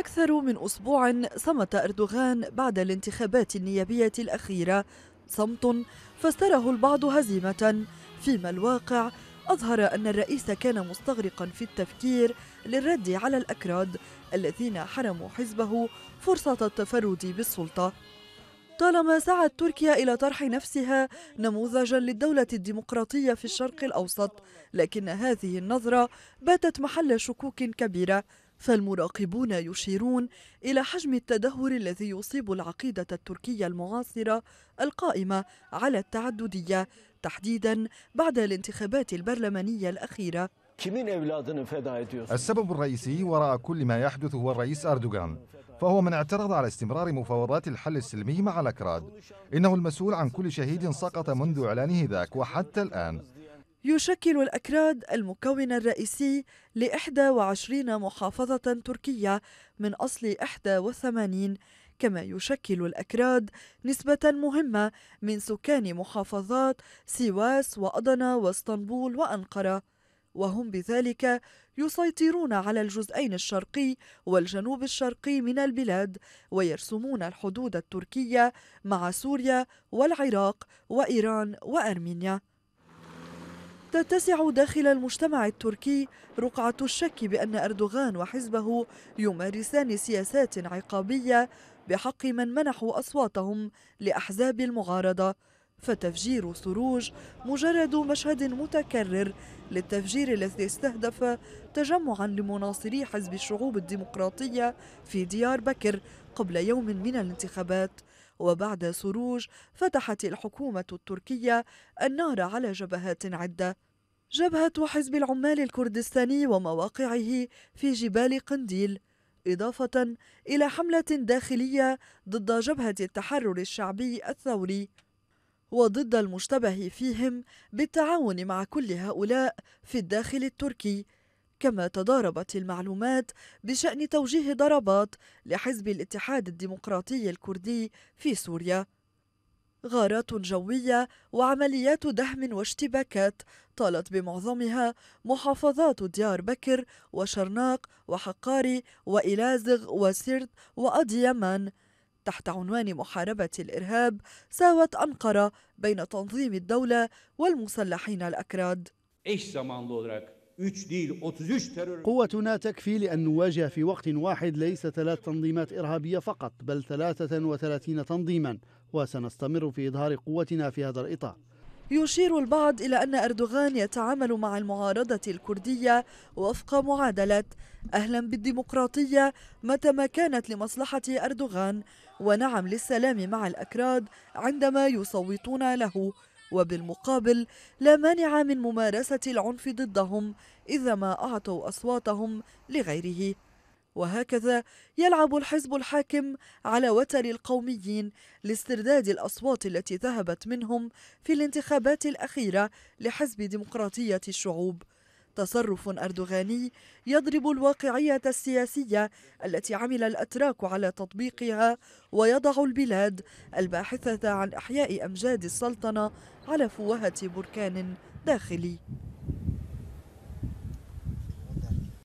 أكثر من أسبوع صمت أردوغان بعد الانتخابات النيابية الأخيرة صمت فسره البعض هزيمة فيما الواقع أظهر أن الرئيس كان مستغرقا في التفكير للرد على الأكراد الذين حرموا حزبه فرصة التفرد بالسلطة طالما سعت تركيا إلى طرح نفسها نموذجا للدولة الديمقراطية في الشرق الأوسط لكن هذه النظرة باتت محل شكوك كبيرة فالمراقبون يشيرون إلى حجم التدهور الذي يصيب العقيدة التركية المعاصرة القائمة على التعددية تحديدا بعد الانتخابات البرلمانية الأخيرة kimin evladını feda ediyorsun? السبب الرئيسي وراء كل ما يحدث هو الرئيس أردوغان فهو من اعترض على استمرار مفاوضات الحل السلمي مع الأكراد إنه المسؤول عن كل شهيد سقط منذ إعلانه ذاك وحتى الآن يشكل الأكراد المكون الرئيسي ل 21 محافظة تركية من أصل 81 كما يشكل الأكراد نسبة مهمة من سكان محافظات سيواس وأضنا واسطنبول وأنقرة وهم بذلك يسيطرون على الجزئين الشرقي والجنوب الشرقي من البلاد ويرسمون الحدود التركية مع سوريا والعراق وإيران وأرمينيا. تتسع داخل المجتمع التركي رقعة الشك بأن أردوغان وحزبه يمارسان سياسات عقابية بحق من منحوا أصواتهم لأحزاب المعارضة فتفجير سروج مجرد مشهد متكرر للتفجير الذي استهدف تجمعا لمناصري حزب الشعوب الديمقراطية في ديار بكر قبل يوم من الانتخابات وبعد سروج فتحت الحكومة التركية النار على جبهات عدة جبهة حزب العمال الكردستاني ومواقعه في جبال قنديل إضافة إلى حملة داخلية ضد جبهة التحرر الشعبي الثوري وضد المشتبه فيهم بالتعاون مع كل هؤلاء في الداخل التركي كما تضاربت المعلومات بشأن توجيه ضربات لحزب الاتحاد الديمقراطي الكردي في سوريا غارات جوية وعمليات دهم واشتباكات طالت بمعظمها محافظات ديار بكر وشرناق وحقاري وإلازغ وسرت وأديمان تحت عنوان محاربة الإرهاب ساوت أنقرة بين تنظيم الدولة والمسلحين الأكراد قوتنا تكفي لأن نواجه في وقت واحد ليس ثلاث تنظيمات إرهابية فقط بل 33 تنظيما وسنستمر في إظهار قوتنا في هذا الإطار يشير البعض إلى أن أردوغان يتعامل مع المعارضة الكردية وفق معادلة أهلا بالديمقراطية متى ما كانت لمصلحة أردوغان ونعم للسلام مع الأكراد عندما يصوتون له وبالمقابل لا مانع من ممارسة العنف ضدهم إذا ما أعطوا أصواتهم لغيره وهكذا يلعب الحزب الحاكم على وتر القوميين لاسترداد الأصوات التي ذهبت منهم في الانتخابات الأخيرة لحزب ديمقراطية الشعوب تصرف أردوغاني يضرب الواقعية السياسية التي عمل الأتراك على تطبيقها ويضع البلاد الباحثة عن إحياء أمجاد السلطنة على فوهة بركان داخلي